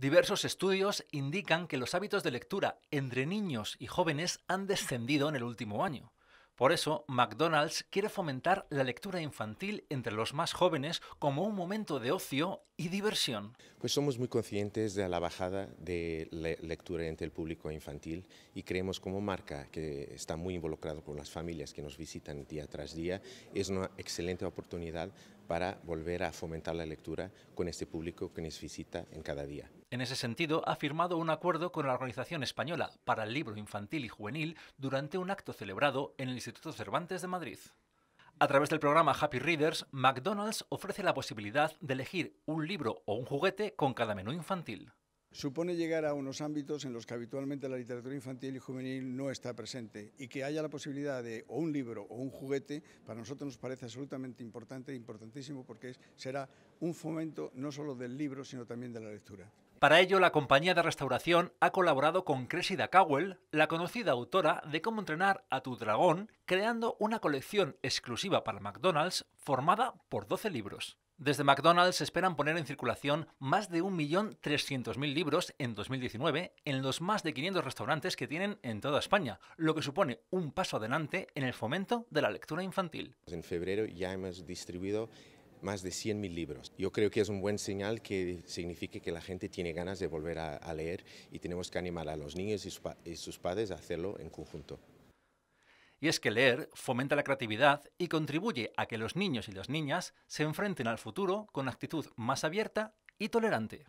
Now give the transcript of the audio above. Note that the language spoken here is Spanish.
Diversos estudios indican que los hábitos de lectura entre niños y jóvenes han descendido en el último año. Por eso, McDonald's quiere fomentar la lectura infantil entre los más jóvenes como un momento de ocio y diversión. Pues somos muy conscientes de la bajada de lectura entre el público infantil y creemos como marca que está muy involucrado con las familias que nos visitan día tras día, es una excelente oportunidad para volver a fomentar la lectura con este público que nos visita en cada día. En ese sentido, ha firmado un acuerdo con la Organización Española para el Libro Infantil y Juvenil durante un acto celebrado en el Instituto Cervantes de Madrid. A través del programa Happy Readers, McDonald's ofrece la posibilidad de elegir un libro o un juguete con cada menú infantil supone llegar a unos ámbitos en los que habitualmente la literatura infantil y juvenil no está presente y que haya la posibilidad de o un libro o un juguete para nosotros nos parece absolutamente importante, e importantísimo porque será un fomento no solo del libro sino también de la lectura. Para ello, la compañía de restauración ha colaborado con Cressida Cowell, la conocida autora de Cómo entrenar a tu dragón, creando una colección exclusiva para McDonald's formada por 12 libros. Desde McDonald's esperan poner en circulación más de 1.300.000 libros en 2019 en los más de 500 restaurantes que tienen en toda España, lo que supone un paso adelante en el fomento de la lectura infantil. En febrero ya hemos distribuido más de 100.000 libros. Yo creo que es un buen señal que signifique que la gente tiene ganas de volver a, leer y tenemos que animar a los niños y sus padres a hacerlo en conjunto. Y es que leer fomenta la creatividad y contribuye a que los niños y las niñas se enfrenten al futuro con actitud más abierta y tolerante.